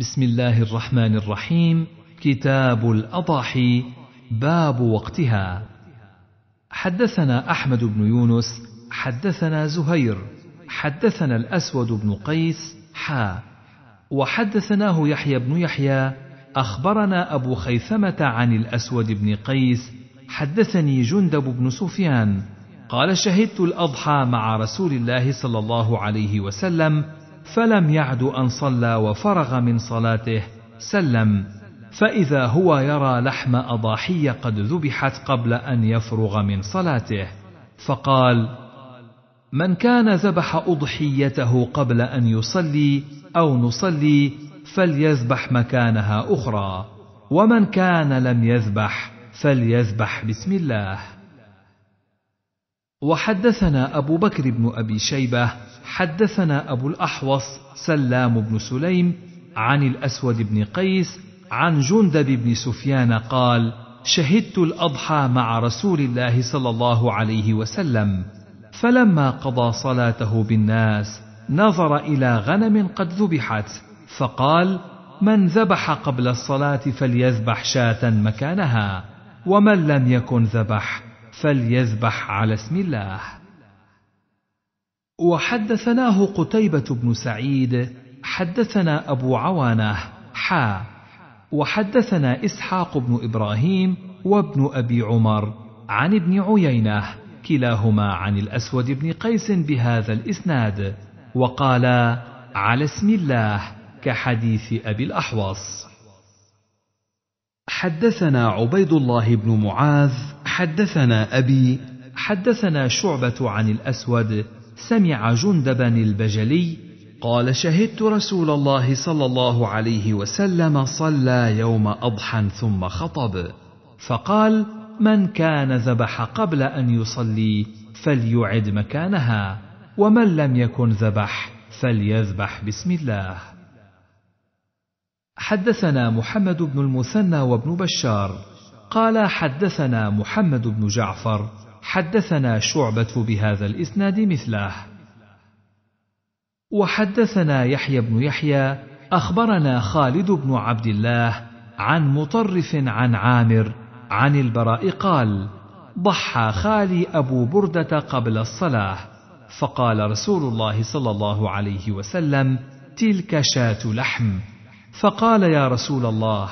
بسم الله الرحمن الرحيم كتاب الأضاحي باب وقتها حدثنا أحمد بن يونس حدثنا زهير حدثنا الأسود بن قيس حا وحدثناه يحيى بن يحيى أخبرنا أبو خيثمة عن الأسود بن قيس حدثني جندب بن سفيان قال شهدت الأضحى مع رسول الله صلى الله عليه وسلم فلم يعد أن صلى وفرغ من صلاته سلم فإذا هو يرى لحم أضاحي قد ذبحت قبل أن يفرغ من صلاته فقال من كان ذبح أضحيته قبل أن يصلي أو نصلي فليذبح مكانها أخرى ومن كان لم يذبح فليذبح بسم الله وحدثنا أبو بكر بن أبي شيبة حدثنا أبو الأحوص سلام بن سليم عن الأسود بن قيس عن جندب بن سفيان قال: شهدت الأضحى مع رسول الله صلى الله عليه وسلم، فلما قضى صلاته بالناس نظر إلى غنم قد ذبحت، فقال: من ذبح قبل الصلاة فليذبح شاة مكانها، ومن لم يكن ذبح فليذبح على اسم الله. وحدثناه قتيبة بن سعيد حدثنا أبو عوانة حا وحدثنا إسحاق بن إبراهيم وابن أبي عمر عن ابن عيينة كلاهما عن الأسود بن قيس بهذا الإسناد وقالا على اسم الله كحديث أبي الأحوص حدثنا عبيد الله بن معاذ حدثنا أبي حدثنا شعبة عن الأسود سمع جندبا البجلي قال شهدت رسول الله صلى الله عليه وسلم صلى يوم اضحى ثم خطب فقال من كان ذبح قبل ان يصلي فليعد مكانها ومن لم يكن ذبح فليذبح بسم الله حدثنا محمد بن المثنى وابن بشار قال حدثنا محمد بن جعفر حدثنا شعبة بهذا الإسناد مثله وحدثنا يحيى بن يحيى أخبرنا خالد بن عبد الله عن مطرف عن عامر عن البراء قال ضحى خالي أبو بردة قبل الصلاة فقال رسول الله صلى الله عليه وسلم تلك شاة لحم فقال يا رسول الله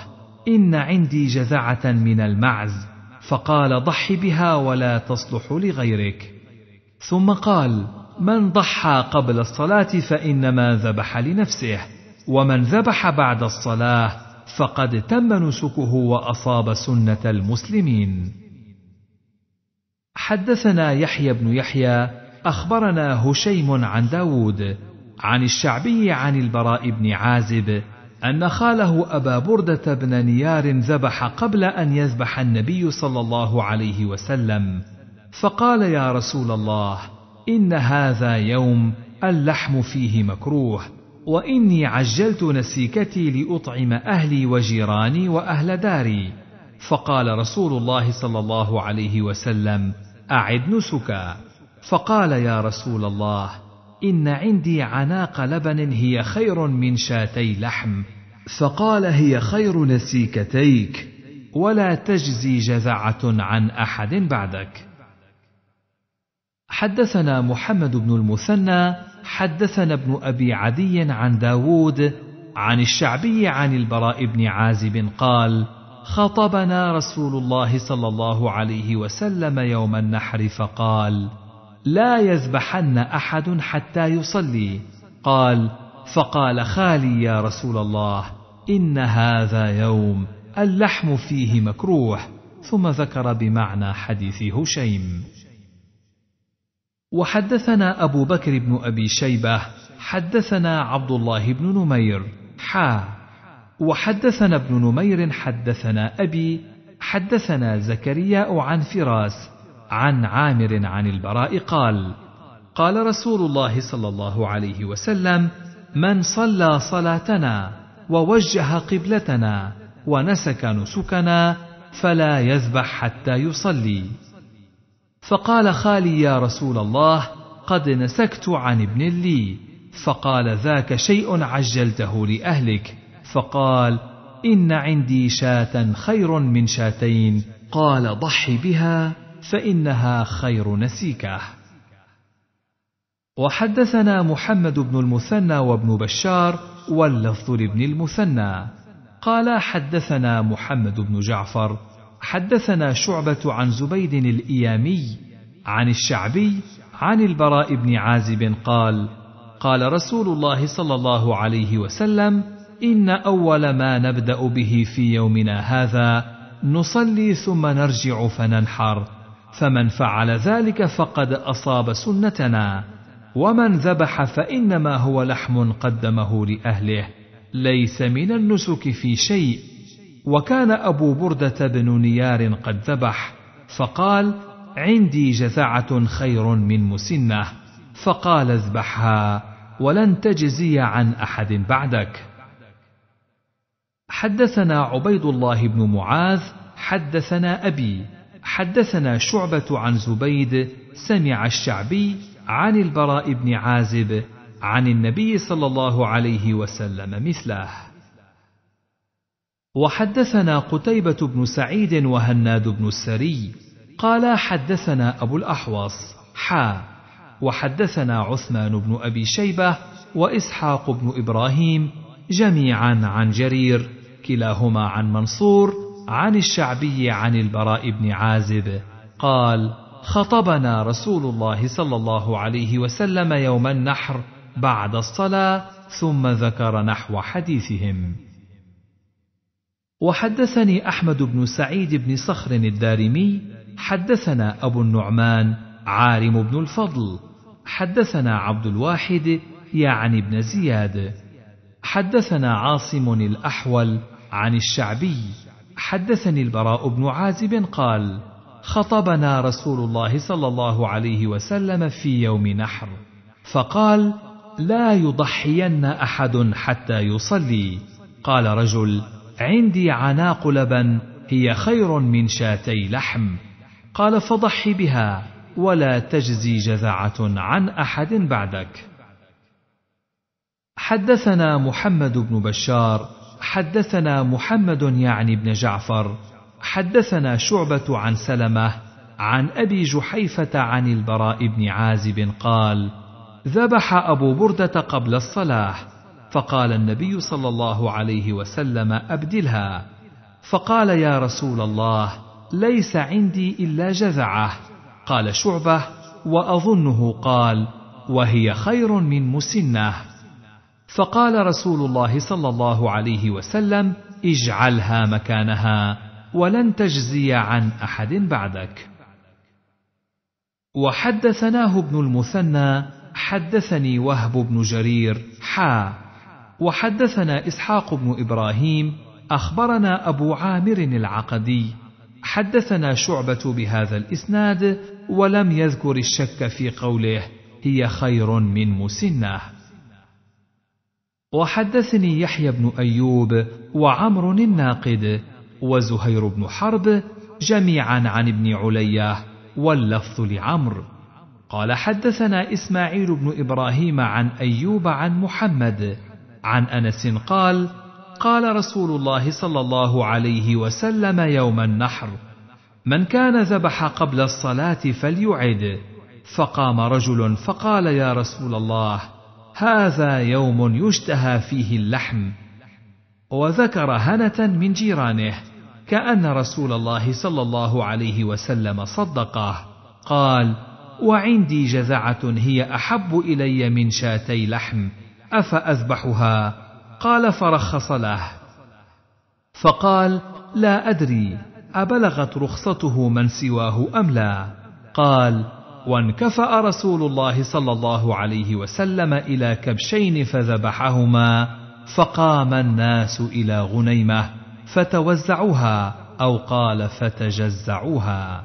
إن عندي جذعة من المعز فقال ضح بها ولا تصلح لغيرك ثم قال من ضحى قبل الصلاه فانما ذبح لنفسه ومن ذبح بعد الصلاه فقد تم نسكه واصاب سنه المسلمين حدثنا يحيى بن يحيى اخبرنا هشيم عن داود عن الشعبي عن البراء بن عازب أن خاله أبا بردة بن نيار ذبح قبل أن يذبح النبي صلى الله عليه وسلم، فقال يا رسول الله: إن هذا يوم اللحم فيه مكروه، وإني عجلت نسيكتي لأطعم أهلي وجيراني وأهل داري. فقال رسول الله صلى الله عليه وسلم: أعد نسكا. فقال يا رسول الله: إن عندي عناق لبن هي خير من شاتي لحم فقال هي خير نسيكتيك ولا تجزي جزعه عن أحد بعدك حدثنا محمد بن المثنى حدثنا ابن أبي عدي عن داود عن الشعبي عن البراء بن عازب قال خطبنا رسول الله صلى الله عليه وسلم يوم النحر فقال لا يذبحن احد حتى يصلي قال فقال خالي يا رسول الله ان هذا يوم اللحم فيه مكروه ثم ذكر بمعنى حديث هشيم وحدثنا ابو بكر بن ابي شيبه حدثنا عبد الله بن نمير حا وحدثنا ابن نمير حدثنا ابي حدثنا زكرياء عن فراس عن عامر عن البراء قال قال رسول الله صلى الله عليه وسلم من صلى صلاتنا ووجه قبلتنا ونسك نسكنا فلا يذبح حتى يصلي فقال خالي يا رسول الله قد نسكت عن ابن لي فقال ذاك شيء عجلته لاهلك فقال ان عندي شاه خير من شاتين قال ضح بها فإنها خير نسيكة. وحدثنا محمد بن المثنى وابن بشار واللفظ لابن المثنى قال حدثنا محمد بن جعفر حدثنا شعبة عن زبيد الإيامي عن الشعبي عن البراء بن عازب قال: قال رسول الله صلى الله عليه وسلم: إن أول ما نبدأ به في يومنا هذا نصلي ثم نرجع فننحر. فمن فعل ذلك فقد اصاب سنتنا ومن ذبح فانما هو لحم قدمه لاهله ليس من النسك في شيء وكان ابو برده بن نيار قد ذبح فقال عندي جزعه خير من مسنه فقال اذبحها ولن تجزي عن احد بعدك حدثنا عبيد الله بن معاذ حدثنا ابي حدثنا شعبة عن زبيد سمع الشعبي عن البراء بن عازب عن النبي صلى الله عليه وسلم مثله وحدثنا قتيبة بن سعيد وهناد بن السري قالا حدثنا أبو الأحوص حا وحدثنا عثمان بن أبي شيبة وإسحاق بن إبراهيم جميعا عن جرير كلاهما عن منصور عن الشعبي عن البراء بن عازب قال خطبنا رسول الله صلى الله عليه وسلم يوم النحر بعد الصلاه ثم ذكر نحو حديثهم وحدثني احمد بن سعيد بن صخر الدارمي حدثنا ابو النعمان عارم بن الفضل حدثنا عبد الواحد يعني ابن زياد حدثنا عاصم الاحول عن الشعبي حدثني البراء بن عازب قال خطبنا رسول الله صلى الله عليه وسلم في يوم نحر فقال لا يضحين احد حتى يصلي قال رجل عندي عناق لبن هي خير من شاتي لحم قال فضح بها ولا تجزي جزعه عن احد بعدك حدثنا محمد بن بشار حدثنا محمد يعني بن جعفر حدثنا شعبة عن سلمة عن أبي جحيفة عن البراء بن عازب قال ذبح أبو بردة قبل الصلاة فقال النبي صلى الله عليه وسلم أبدلها فقال يا رسول الله ليس عندي إلا جذعه قال شعبة وأظنه قال وهي خير من مسنه فقال رسول الله صلى الله عليه وسلم اجعلها مكانها ولن تجزي عن احد بعدك وحدثناه ابن المثنى حدثني وهب بن جرير حا وحدثنا اسحاق بن ابراهيم اخبرنا ابو عامر العقدي حدثنا شعبه بهذا الاسناد ولم يذكر الشك في قوله هي خير من مسنه وحدثني يحيى بن أيوب وعمر الناقد وزهير بن حرب جميعا عن ابن علية واللفظ لعمر قال حدثنا إسماعيل بن إبراهيم عن أيوب عن محمد عن أنس قال قال رسول الله صلى الله عليه وسلم يوم النحر من كان ذبح قبل الصلاة فليعد فقام رجل فقال يا رسول الله هذا يوم يشتهى فيه اللحم وذكر هنة من جيرانه كأن رسول الله صلى الله عليه وسلم صدقه قال وعندي جذعة هي أحب إلي من شاتي لحم أفأذبحها قال فرخص له فقال لا أدري أبلغت رخصته من سواه أم لا قال وانكفأ رسول الله صلى الله عليه وسلم إلى كبشين فذبحهما فقام الناس إلى غنيمة فتوزعوها أو قال فتجزعوها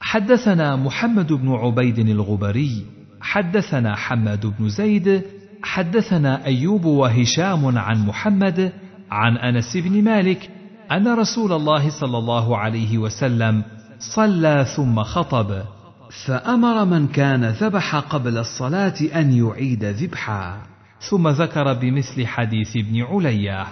حدثنا محمد بن عبيد الغبري حدثنا حماد بن زيد حدثنا أيوب وهشام عن محمد عن أنس بن مالك أن رسول الله صلى الله عليه وسلم صلى ثم خطب فامر من كان ذبح قبل الصلاه ان يعيد ذبحا ثم ذكر بمثل حديث ابن علياه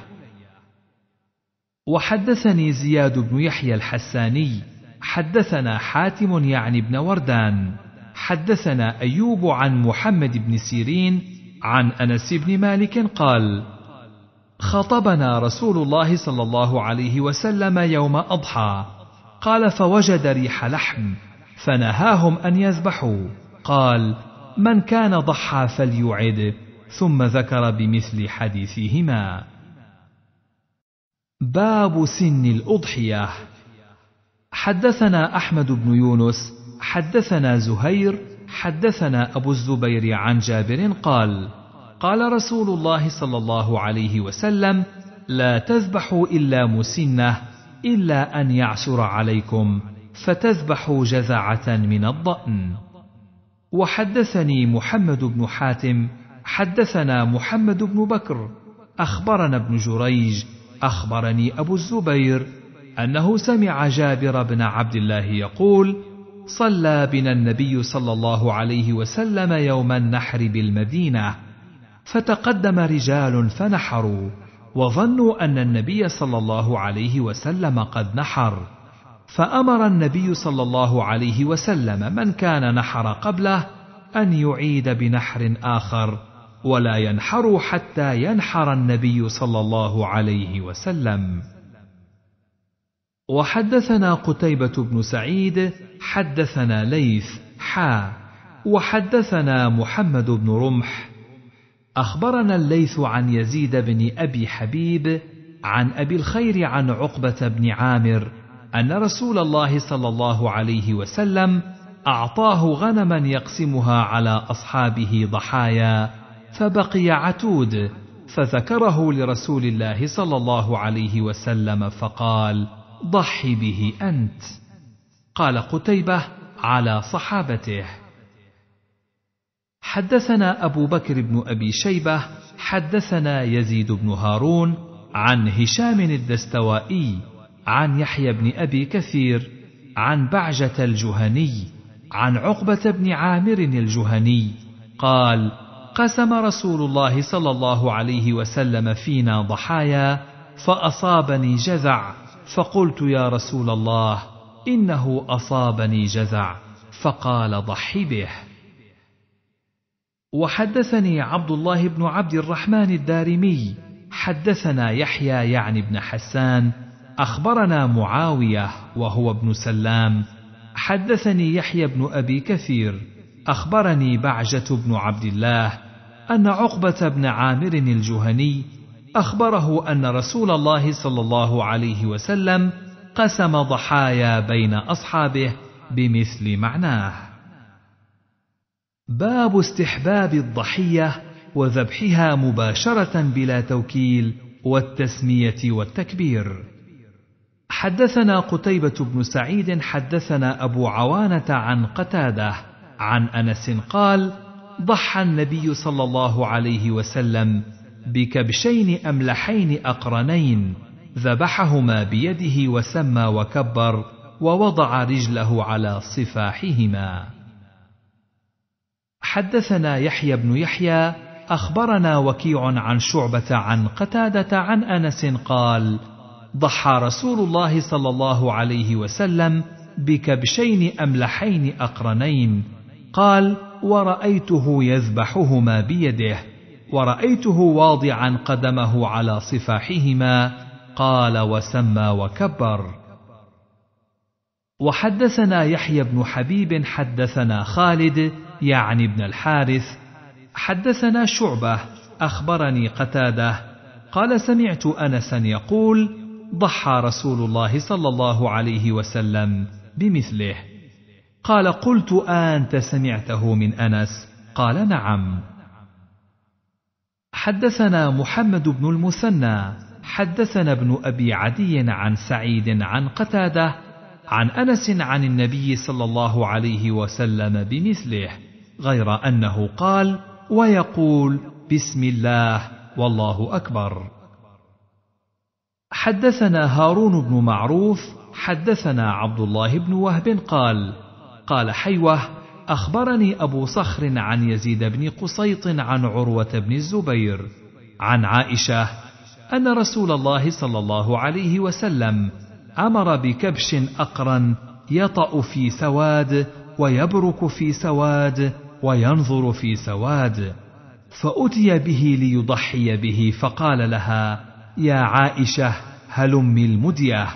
وحدثني زياد بن يحيى الحساني حدثنا حاتم يعني ابن وردان حدثنا ايوب عن محمد بن سيرين عن انس بن مالك قال خطبنا رسول الله صلى الله عليه وسلم يوم اضحى قال فوجد ريح لحم فنهاهم ان يذبحوا قال من كان ضحى فليعد ثم ذكر بمثل حديثهما باب سن الاضحيه حدثنا احمد بن يونس حدثنا زهير حدثنا ابو الزبير عن جابر قال قال رسول الله صلى الله عليه وسلم لا تذبحوا الا مسنه إلا أن يعسر عليكم فتذبحوا جذعة من الضأن وحدثني محمد بن حاتم حدثنا محمد بن بكر أخبرنا ابن جريج أخبرني أبو الزبير أنه سمع جابر بن عبد الله يقول صلى بنا النبي صلى الله عليه وسلم يوم النحر بالمدينة فتقدم رجال فنحروا وظنوا أن النبي صلى الله عليه وسلم قد نحر، فأمر النبي صلى الله عليه وسلم من كان نحر قبله أن يعيد بنحر آخر، ولا ينحر حتى ينحر النبي صلى الله عليه وسلم. وحدثنا قتيبة بن سعيد حدثنا ليث حا وحدثنا محمد بن رمح أخبرنا الليث عن يزيد بن أبي حبيب عن أبي الخير عن عقبة بن عامر أن رسول الله صلى الله عليه وسلم أعطاه غنما يقسمها على أصحابه ضحايا فبقي عتود فذكره لرسول الله صلى الله عليه وسلم فقال ضح به أنت قال قتيبة على صحابته حدثنا أبو بكر بن أبي شيبة حدثنا يزيد بن هارون عن هشام الدستوائي عن يحيى بن أبي كثير عن بعجة الجهني عن عقبة بن عامر الجهني قال قسم رسول الله صلى الله عليه وسلم فينا ضحايا فأصابني جزع فقلت يا رسول الله إنه أصابني جزع فقال ضحي به وحدثني عبد الله بن عبد الرحمن الدارمي حدثنا يحيى يعني بن حسان اخبرنا معاويه وهو ابن سلام حدثني يحيى بن ابي كثير اخبرني بعجه بن عبد الله ان عقبه بن عامر الجهني اخبره ان رسول الله صلى الله عليه وسلم قسم ضحايا بين اصحابه بمثل معناه باب استحباب الضحية وذبحها مباشرة بلا توكيل والتسمية والتكبير. حدثنا قتيبة بن سعيد حدثنا أبو عوانة عن قتادة عن أنس قال: ضحى النبي صلى الله عليه وسلم بكبشين أملحين أقرنين ذبحهما بيده وسمى وكبر ووضع رجله على صفاحهما. حدثنا يحيى بن يحيى اخبرنا وكيع عن شعبه عن قتاده عن انس قال ضحى رسول الله صلى الله عليه وسلم بكبشين املحين اقرنين قال ورايته يذبحهما بيده ورايته واضعا قدمه على صفاحهما قال وسمى وكبر وحدثنا يحيى بن حبيب حدثنا خالد يعني ابن الحارث حدثنا شعبه اخبرني قتاده قال سمعت انسا يقول ضحى رسول الله صلى الله عليه وسلم بمثله قال قلت انت سمعته من انس قال نعم حدثنا محمد بن المثنى حدثنا ابن ابي عدي عن سعيد عن قتاده عن انس عن النبي صلى الله عليه وسلم بمثله غير انه قال ويقول بسم الله والله اكبر حدثنا هارون بن معروف حدثنا عبد الله بن وهب قال قال حيوه اخبرني ابو صخر عن يزيد بن قسيط عن عروه بن الزبير عن عائشه ان رسول الله صلى الله عليه وسلم امر بكبش اقرا يطا في سواد ويبرك في سواد وينظر في سواد فأتي به ليضحي به فقال لها يا عائشة هلم المدية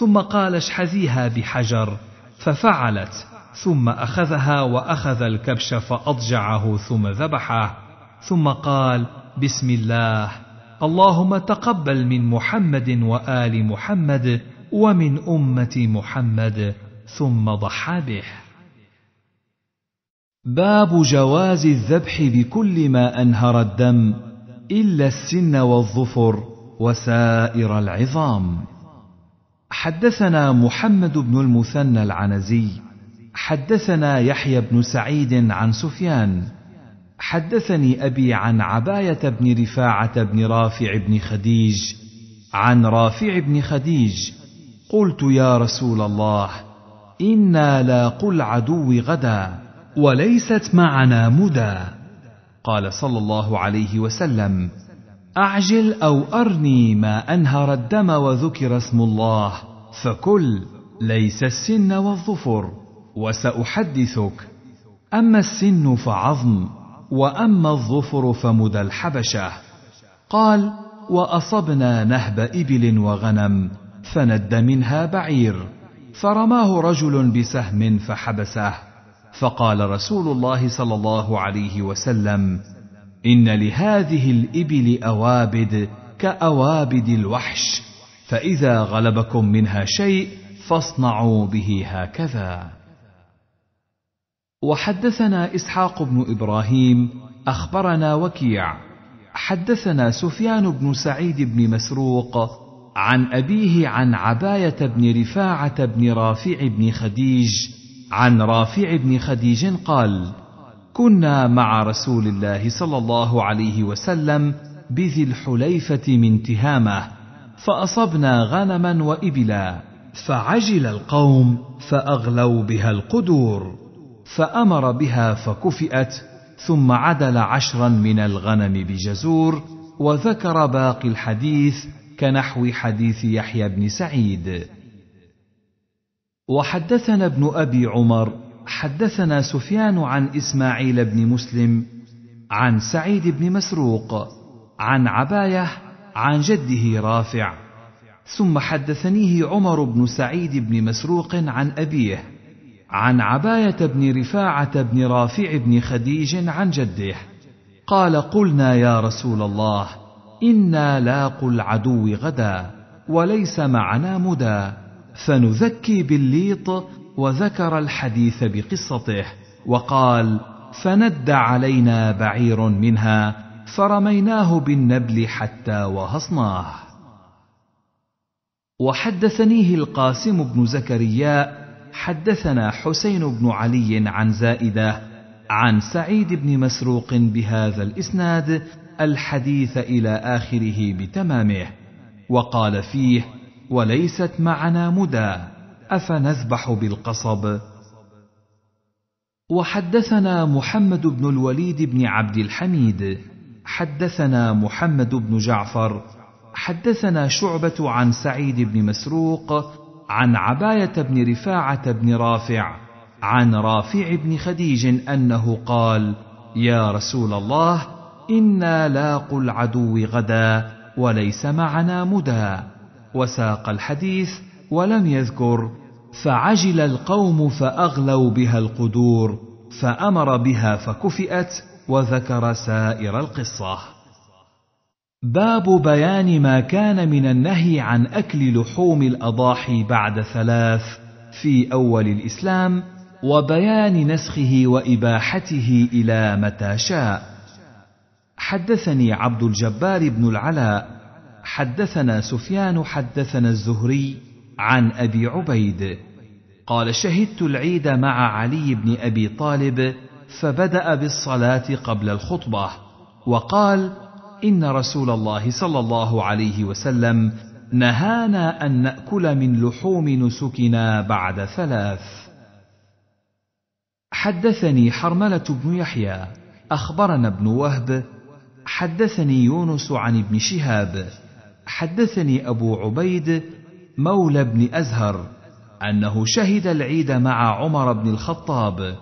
ثم قال اشحذيها بحجر ففعلت ثم أخذها وأخذ الكبش فأضجعه ثم ذبحه ثم قال بسم الله اللهم تقبل من محمد وآل محمد ومن أمة محمد ثم ضحى به باب جواز الذبح بكل ما انهر الدم الا السن والظفر وسائر العظام حدثنا محمد بن المثنى العنزي حدثنا يحيى بن سعيد عن سفيان حدثني ابي عن عبايه بن رفاعه بن رافع بن خديج عن رافع بن خديج قلت يا رسول الله انا لاقو العدو غدا وليست معنا مدى قال صلى الله عليه وسلم اعجل او ارني ما انهر الدم وذكر اسم الله فكل ليس السن والظفر وساحدثك اما السن فعظم واما الظفر فمدى الحبشه قال واصبنا نهب ابل وغنم فند منها بعير فرماه رجل بسهم فحبسه فقال رسول الله صلى الله عليه وسلم ان لهذه الابل اوابد كاوابد الوحش فاذا غلبكم منها شيء فاصنعوا به هكذا وحدثنا اسحاق بن ابراهيم اخبرنا وكيع حدثنا سفيان بن سعيد بن مسروق عن ابيه عن عبايه بن رفاعه بن رافع بن خديج عن رافع بن خديج قال كنا مع رسول الله صلى الله عليه وسلم بذي الحليفه من تهامه فاصبنا غنما وابلا فعجل القوم فاغلوا بها القدور فامر بها فكفئت ثم عدل عشرا من الغنم بجزور وذكر باقي الحديث كنحو حديث يحيى بن سعيد وحدثنا ابن ابي عمر حدثنا سفيان عن اسماعيل بن مسلم عن سعيد بن مسروق عن عبايه عن جده رافع ثم حدثنيه عمر بن سعيد بن مسروق عن ابيه عن عبايه بن رفاعه بن رافع بن خديج عن جده قال قلنا يا رسول الله انا لاقوا العدو غدا وليس معنا مدى فنذكي بالليط وذكر الحديث بقصته وقال فند علينا بعير منها فرميناه بالنبل حتى وهصناه وحدثنيه القاسم بن زكريا حدثنا حسين بن علي عن زائده عن سعيد بن مسروق بهذا الاسناد الحديث الى اخره بتمامه وقال فيه وليست معنا مدى افنذبح بالقصب وحدثنا محمد بن الوليد بن عبد الحميد حدثنا محمد بن جعفر حدثنا شعبه عن سعيد بن مسروق عن عبايه بن رفاعه بن رافع عن رافع بن خديج انه قال يا رسول الله انا لاقوا العدو غدا وليس معنا مدى وساق الحديث ولم يذكر فعجل القوم فاغلوا بها القدور فامر بها فكفئت وذكر سائر القصه باب بيان ما كان من النهي عن اكل لحوم الاضاحي بعد ثلاث في اول الاسلام وبيان نسخه واباحته الى متى شاء حدثني عبد الجبار بن العلاء حدثنا سفيان حدثنا الزهري عن ابي عبيد قال شهدت العيد مع علي بن ابي طالب فبدا بالصلاه قبل الخطبه وقال ان رسول الله صلى الله عليه وسلم نهانا ان ناكل من لحوم نسكنا بعد ثلاث حدثني حرمله بن يحيى اخبرنا ابن وهب حدثني يونس عن ابن شهاب حدثني أبو عبيد مولى بن أزهر أنه شهد العيد مع عمر بن الخطاب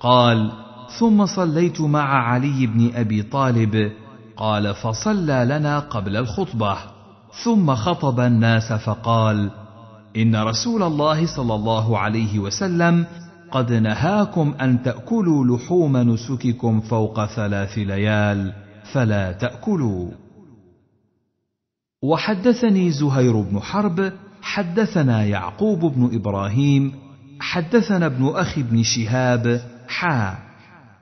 قال ثم صليت مع علي بن أبي طالب قال فصلى لنا قبل الخطبة ثم خطب الناس فقال إن رسول الله صلى الله عليه وسلم قد نهاكم أن تأكلوا لحوم نسككم فوق ثلاث ليال فلا تأكلوا وحدثني زهير بن حرب حدثنا يعقوب بن ابراهيم حدثنا ابن اخي بن شهاب حا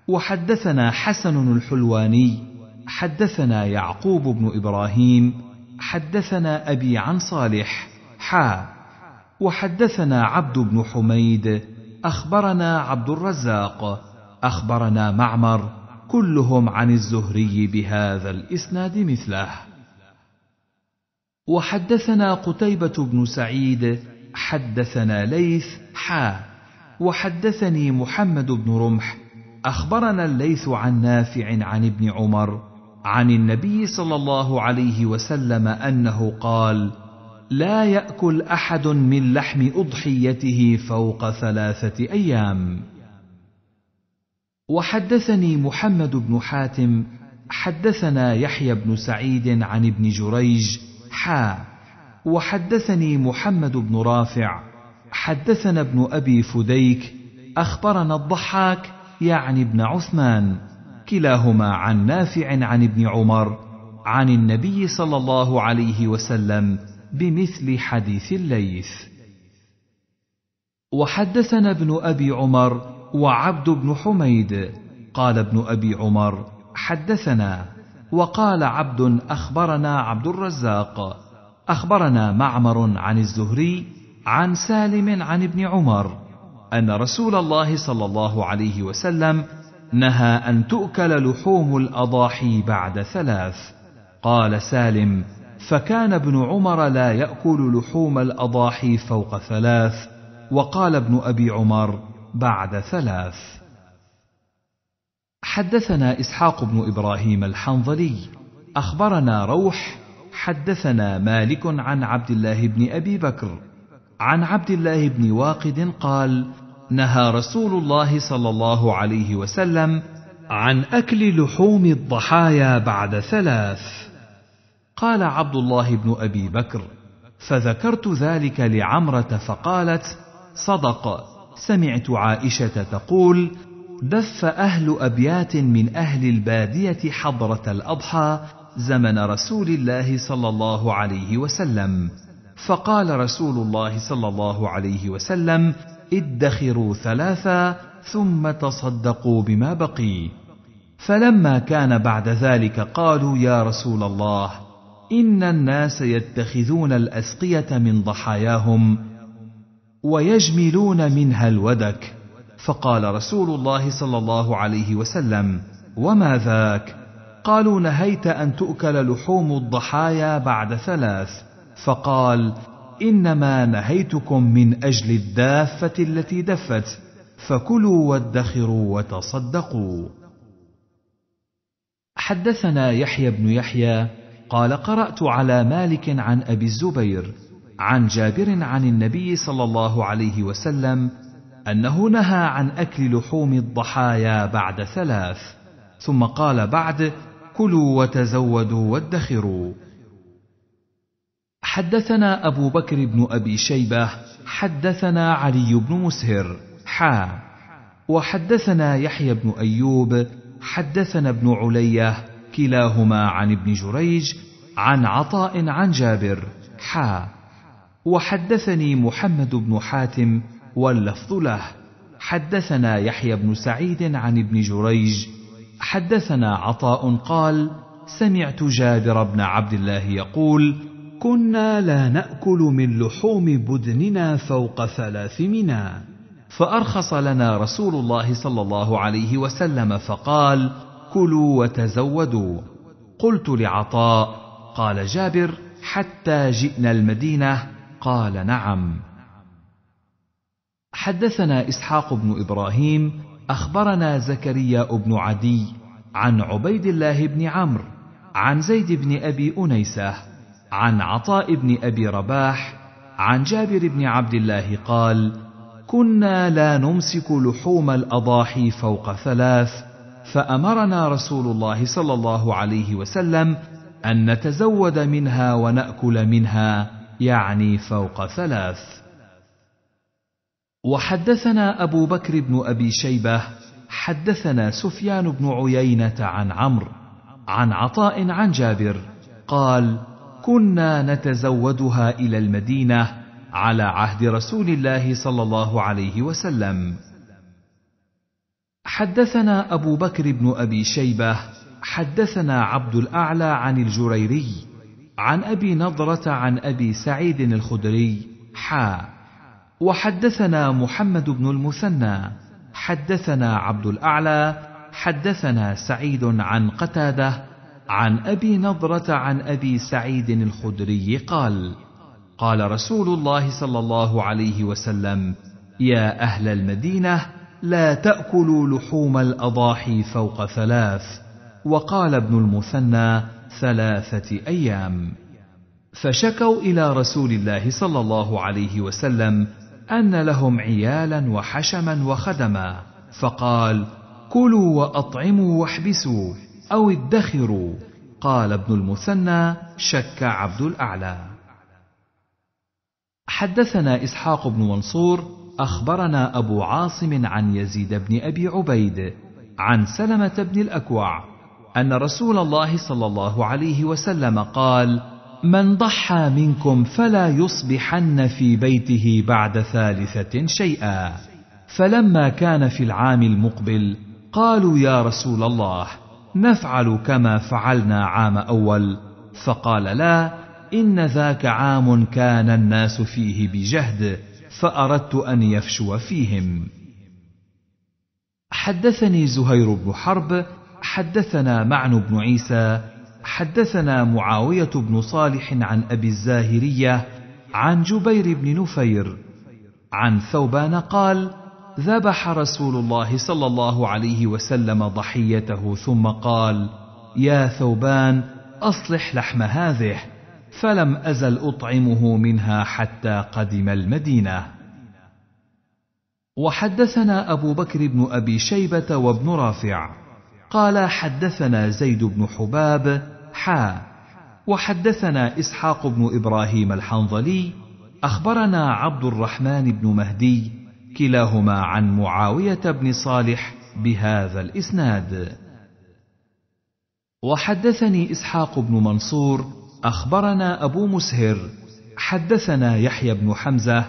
وحدثنا حسن الحلواني حدثنا يعقوب بن ابراهيم حدثنا ابي عن صالح حا وحدثنا عبد بن حميد اخبرنا عبد الرزاق اخبرنا معمر كلهم عن الزهري بهذا الاسناد مثله وحدثنا قتيبة بن سعيد حدثنا ليث حا وحدثني محمد بن رمح أخبرنا الليث عن نافع عن ابن عمر عن النبي صلى الله عليه وسلم أنه قال: لا يأكل أحد من لحم أضحيته فوق ثلاثة أيام. وحدثني محمد بن حاتم حدثنا يحيى بن سعيد عن ابن جريج حا وحدثني محمد بن رافع حدثنا ابن ابي فديك اخبرنا الضحاك يعني ابن عثمان كلاهما عن نافع عن ابن عمر عن النبي صلى الله عليه وسلم بمثل حديث الليث وحدثنا ابن ابي عمر وعبد بن حميد قال ابن ابي عمر حدثنا وقال عبد اخبرنا عبد الرزاق اخبرنا معمر عن الزهري عن سالم عن ابن عمر ان رسول الله صلى الله عليه وسلم نهى ان تؤكل لحوم الاضاحي بعد ثلاث قال سالم فكان ابن عمر لا ياكل لحوم الاضاحي فوق ثلاث وقال ابن ابي عمر بعد ثلاث حدثنا اسحاق بن ابراهيم الحنظلي اخبرنا روح حدثنا مالك عن عبد الله بن ابي بكر عن عبد الله بن واقد قال نهى رسول الله صلى الله عليه وسلم عن اكل لحوم الضحايا بعد ثلاث قال عبد الله بن ابي بكر فذكرت ذلك لعمره فقالت صدق سمعت عائشه تقول دف أهل أبيات من أهل البادية حضرة الأضحى زمن رسول الله صلى الله عليه وسلم، فقال رسول الله صلى الله عليه وسلم: ادخروا ثلاثا ثم تصدقوا بما بقي. فلما كان بعد ذلك قالوا يا رسول الله إن الناس يتخذون الأسقية من ضحاياهم ويجملون منها الودك فقال رسول الله صلى الله عليه وسلم وما ذاك قالوا نهيت ان تؤكل لحوم الضحايا بعد ثلاث فقال انما نهيتكم من اجل الدافه التي دفت فكلوا وادخروا وتصدقوا حدثنا يحيى بن يحيى قال قرات على مالك عن ابي الزبير عن جابر عن النبي صلى الله عليه وسلم انه نهى عن اكل لحوم الضحايا بعد ثلاث ثم قال بعد كلوا وتزودوا وادخروا حدثنا ابو بكر بن ابي شيبه حدثنا علي بن مسهر حا وحدثنا يحيى بن ايوب حدثنا ابن عليه كلاهما عن ابن جريج عن عطاء عن جابر حا وحدثني محمد بن حاتم واللفظ له حدثنا يحيى بن سعيد عن ابن جريج حدثنا عطاء قال سمعت جابر بن عبد الله يقول كنا لا ناكل من لحوم بدننا فوق ثلاث منا فارخص لنا رسول الله صلى الله عليه وسلم فقال كلوا وتزودوا قلت لعطاء قال جابر حتى جئنا المدينه قال نعم حدثنا اسحاق بن ابراهيم اخبرنا زكريا بن عدي عن عبيد الله بن عمرو عن زيد بن ابي انيسه عن عطاء بن ابي رباح عن جابر بن عبد الله قال كنا لا نمسك لحوم الاضاحي فوق ثلاث فامرنا رسول الله صلى الله عليه وسلم ان نتزود منها وناكل منها يعني فوق ثلاث وحدثنا ابو بكر بن ابي شيبه حدثنا سفيان بن عيينه عن عمرو عن عطاء عن جابر قال كنا نتزودها الى المدينه على عهد رسول الله صلى الله عليه وسلم حدثنا ابو بكر بن ابي شيبه حدثنا عبد الاعلى عن الجريري عن ابي نضره عن ابي سعيد الخدري حا وحدثنا محمد بن المثنى حدثنا عبد الاعلى حدثنا سعيد عن قتاده عن ابي نضره عن ابي سعيد الخدري قال قال رسول الله صلى الله عليه وسلم يا اهل المدينه لا تاكلوا لحوم الاضاحي فوق ثلاث وقال ابن المثنى ثلاثه ايام فشكوا الى رسول الله صلى الله عليه وسلم ان لهم عيالا وحشما وخدما فقال كلوا واطعموا واحبسوا او ادخروا قال ابن المثنى شك عبد الاعلى حدثنا اسحاق بن منصور اخبرنا ابو عاصم عن يزيد بن ابي عبيد عن سلمه بن الاكوع ان رسول الله صلى الله عليه وسلم قال من ضحى منكم فلا يصبحن في بيته بعد ثالثه شيئا فلما كان في العام المقبل قالوا يا رسول الله نفعل كما فعلنا عام اول فقال لا ان ذاك عام كان الناس فيه بجهد فاردت ان يفشو فيهم حدثني زهير بن حرب حدثنا معن بن عيسى حدثنا معاوية بن صالح عن أبي الزاهرية عن جبير بن نفير عن ثوبان قال ذبح رسول الله صلى الله عليه وسلم ضحيته ثم قال يا ثوبان اصلح لحم هذه فلم ازل اطعمه منها حتى قدم المدينه وحدثنا ابو بكر بن ابي شيبه وابن رافع قال حدثنا زيد بن حباب حا وحدثنا إسحاق بن إبراهيم الحنظلي أخبرنا عبد الرحمن بن مهدي كلاهما عن معاوية بن صالح بهذا الإسناد وحدثني إسحاق بن منصور أخبرنا أبو مسهر حدثنا يحيى بن حمزة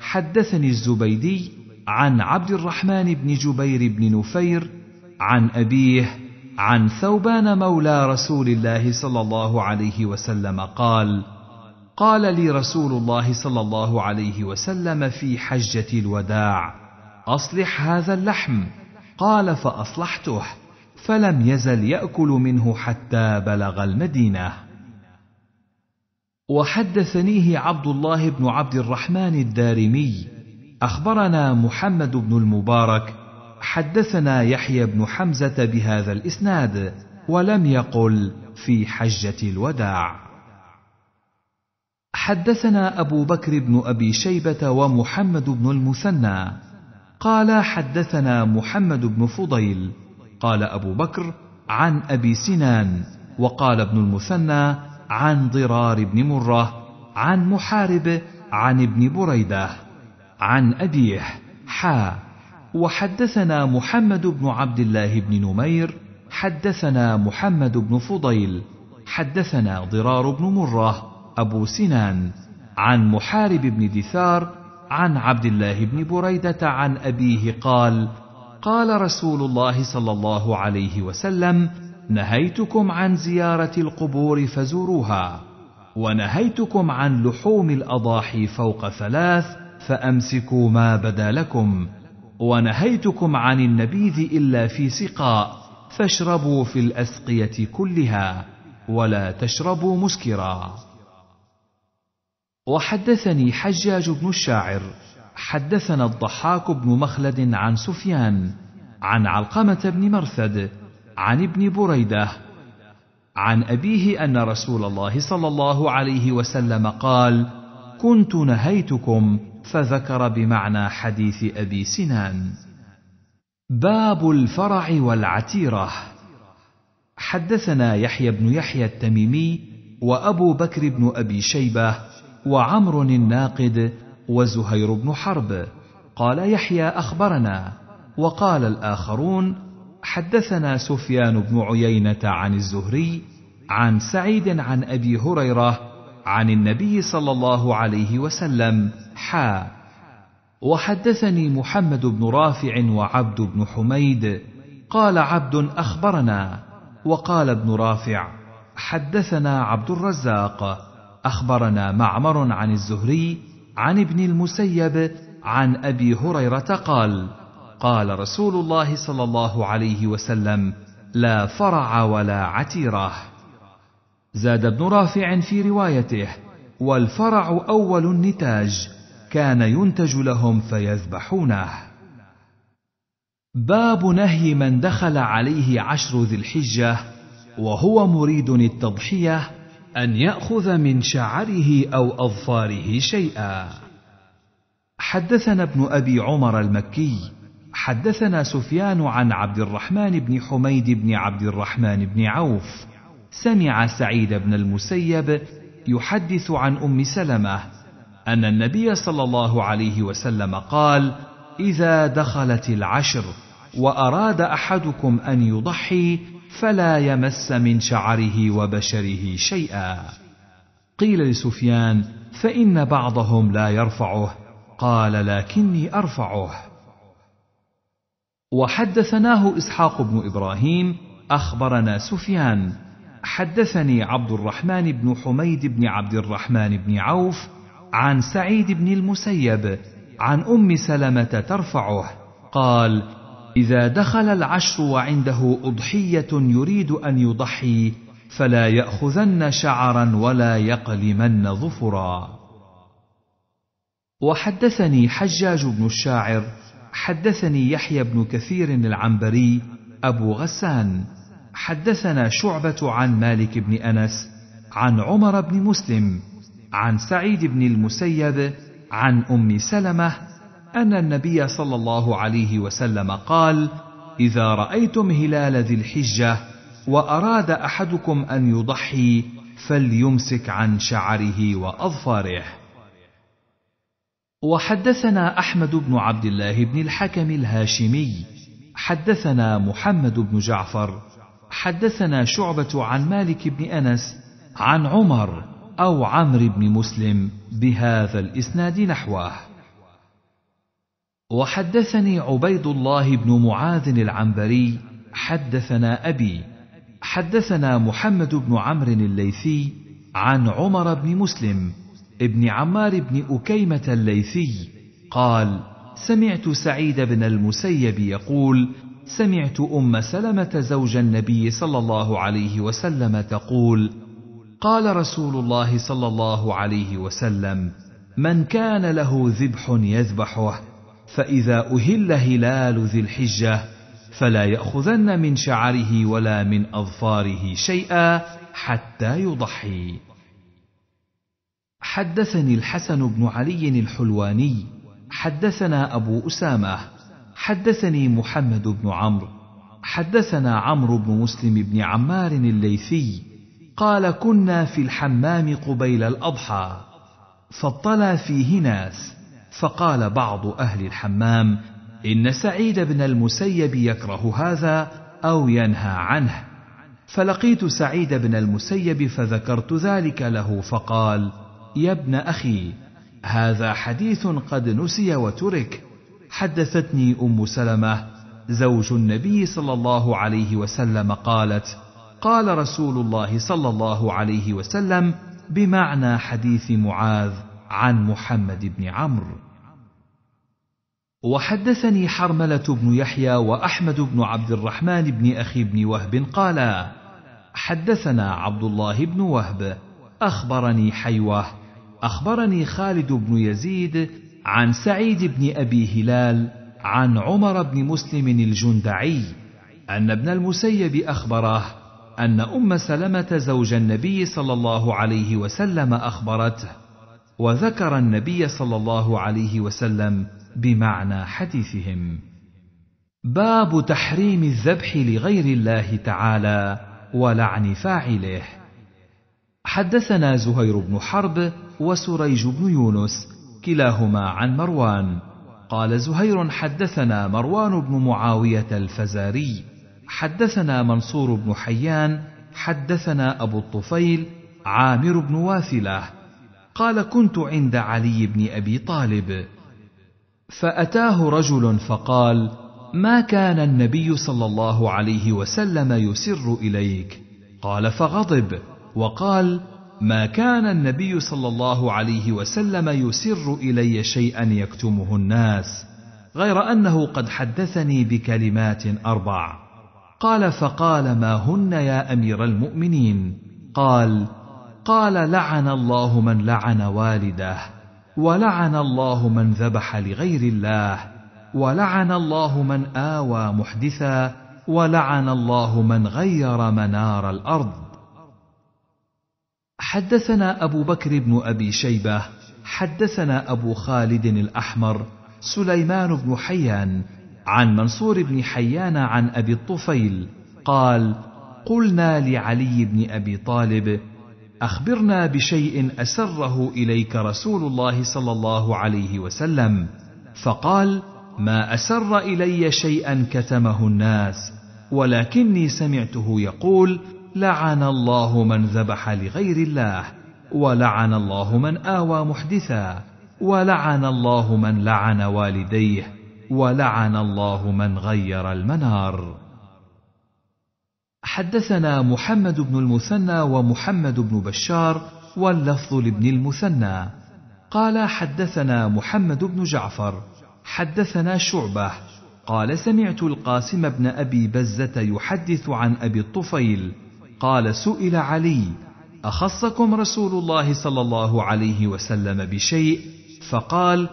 حدثني الزبيدي عن عبد الرحمن بن جبير بن نفير عن أبيه عن ثوبان مولى رسول الله صلى الله عليه وسلم قال قال لي رسول الله صلى الله عليه وسلم في حجه الوداع اصلح هذا اللحم قال فاصلحته فلم يزل ياكل منه حتى بلغ المدينه وحدثنيه عبد الله بن عبد الرحمن الدارمي اخبرنا محمد بن المبارك حدثنا يحيى بن حمزه بهذا الاسناد ولم يقل في حجه الوداع حدثنا ابو بكر بن ابي شيبه ومحمد بن المثنى قال حدثنا محمد بن فضيل قال ابو بكر عن ابي سنان وقال ابن المثنى عن ضرار بن مره عن محارب عن ابن بريده عن ابيه حا وحدثنا محمد بن عبد الله بن نمير حدثنا محمد بن فضيل حدثنا ضرار بن مره ابو سنان عن محارب بن دثار عن عبد الله بن بريده عن ابيه قال قال رسول الله صلى الله عليه وسلم نهيتكم عن زياره القبور فزوروها ونهيتكم عن لحوم الاضاحي فوق ثلاث فامسكوا ما بدا لكم ونهيتكم عن النبيذ الا في سقاء فاشربوا في الاسقيه كلها ولا تشربوا مسكرا وحدثني حجاج بن الشاعر حدثنا الضحاك بن مخلد عن سفيان عن علقمه بن مرثد عن ابن بريده عن ابيه ان رسول الله صلى الله عليه وسلم قال كنت نهيتكم فذكر بمعنى حديث ابي سنان باب الفرع والعتيره حدثنا يحيى بن يحيى التميمي وابو بكر بن ابي شيبه وعمر الناقد وزهير بن حرب قال يحيى اخبرنا وقال الاخرون حدثنا سفيان بن عيينه عن الزهري عن سعيد عن ابي هريره عن النبي صلى الله عليه وسلم حا وحدثني محمد بن رافع وعبد بن حميد قال عبد اخبرنا وقال ابن رافع حدثنا عبد الرزاق اخبرنا معمر عن الزهري عن ابن المسيب عن ابي هريره قال قال رسول الله صلى الله عليه وسلم لا فرع ولا عتيره زاد ابن رافع في روايته والفرع اول النتاج كان ينتج لهم فيذبحونه باب نهي من دخل عليه عشر ذي الحجه وهو مريد التضحيه ان ياخذ من شعره او اظفاره شيئا حدثنا ابن ابي عمر المكي حدثنا سفيان عن عبد الرحمن بن حميد بن عبد الرحمن بن عوف سمع سعيد بن المسيب يحدث عن ام سلمه ان النبي صلى الله عليه وسلم قال اذا دخلت العشر واراد احدكم ان يضحي فلا يمس من شعره وبشره شيئا قيل لسفيان فان بعضهم لا يرفعه قال لكني ارفعه وحدثناه اسحاق بن ابراهيم اخبرنا سفيان حدثني عبد الرحمن بن حميد بن عبد الرحمن بن عوف عن سعيد بن المسيب عن ام سلمه ترفعه قال اذا دخل العشر وعنده اضحيه يريد ان يضحي فلا ياخذن شعرا ولا يقلمن ظفرا وحدثني حجاج بن الشاعر حدثني يحيى بن كثير العنبري ابو غسان حدثنا شعبة عن مالك بن أنس عن عمر بن مسلم عن سعيد بن المسيب عن أم سلمة أن النبي صلى الله عليه وسلم قال: إذا رأيتم هلال ذي الحجة وأراد أحدكم أن يضحي فليمسك عن شعره وأظفاره. وحدثنا أحمد بن عبد الله بن الحكم الهاشمي، حدثنا محمد بن جعفر، حدثنا شعبة عن مالك بن أنس عن عمر أو عمرو بن مسلم بهذا الإسناد نحوه وحدثني عبيد الله بن معاذ العنبري حدثنا أبي حدثنا محمد بن عمرو الليثي عن عمر بن مسلم ابن عمار بن أكيمة الليثي قال سمعت سعيد بن المسيب يقول سمعت ام سلمه زوج النبي صلى الله عليه وسلم تقول قال رسول الله صلى الله عليه وسلم من كان له ذبح يذبحه فاذا اهل هلال ذي الحجه فلا ياخذن من شعره ولا من اظفاره شيئا حتى يضحي حدثني الحسن بن علي الحلواني حدثنا ابو اسامه حدثني محمد بن عمرو حدثنا عمرو بن مسلم بن عمار الليثي قال كنا في الحمام قبيل الاضحى فاطلى فيه ناس فقال بعض اهل الحمام ان سعيد بن المسيب يكره هذا او ينهى عنه فلقيت سعيد بن المسيب فذكرت ذلك له فقال يا ابن اخي هذا حديث قد نسي وترك حدثتني ام سلمه زوج النبي صلى الله عليه وسلم قالت قال رسول الله صلى الله عليه وسلم بمعنى حديث معاذ عن محمد بن عمرو وحدثني حرمله بن يحيى واحمد بن عبد الرحمن بن اخي بن وهب قالا حدثنا عبد الله بن وهب اخبرني حيوه اخبرني خالد بن يزيد عن سعيد بن ابي هلال عن عمر بن مسلم الجندعي ان ابن المسيب اخبره ان ام سلمه زوج النبي صلى الله عليه وسلم اخبرته وذكر النبي صلى الله عليه وسلم بمعنى حديثهم باب تحريم الذبح لغير الله تعالى ولعن فاعله حدثنا زهير بن حرب وسريج بن يونس كلاهما عن مروان قال زهير حدثنا مروان بن معاويه الفزاري حدثنا منصور بن حيان حدثنا ابو الطفيل عامر بن واثله قال كنت عند علي بن ابي طالب فاتاه رجل فقال ما كان النبي صلى الله عليه وسلم يسر اليك قال فغضب وقال ما كان النبي صلى الله عليه وسلم يسر الي شيئا يكتمه الناس غير انه قد حدثني بكلمات اربع قال فقال ما هن يا امير المؤمنين قال قال لعن الله من لعن والده ولعن الله من ذبح لغير الله ولعن الله من اوى محدثا ولعن الله من غير منار الارض حدثنا أبو بكر بن أبي شيبة حدثنا أبو خالد الأحمر سليمان بن حيان عن منصور بن حيان عن أبي الطفيل قال قلنا لعلي بن أبي طالب أخبرنا بشيء أسره إليك رسول الله صلى الله عليه وسلم فقال ما أسر إلي شيئا كتمه الناس ولكني سمعته يقول لعن الله من ذبح لغير الله ولعن الله من آوى محدثا ولعن الله من لعن والديه ولعن الله من غير المنار حدثنا محمد بن المثنى ومحمد بن بشار واللفظ لابن المثنى قال حدثنا محمد بن جعفر حدثنا شعبه قال سمعت القاسم بن ابي بزه يحدث عن ابي الطفيل قال سئل علي اخصكم رسول الله صلى الله عليه وسلم بشيء فقال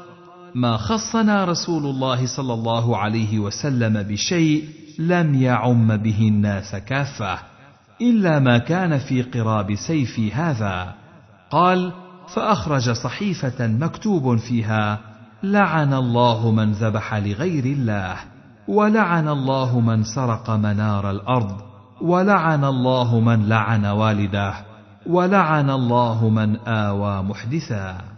ما خصنا رسول الله صلى الله عليه وسلم بشيء لم يعم به الناس كافه الا ما كان في قراب سيفي هذا قال فاخرج صحيفه مكتوب فيها لعن الله من ذبح لغير الله ولعن الله من سرق منار الارض ولعن الله من لعن والداه ولعن الله من آوى محدثا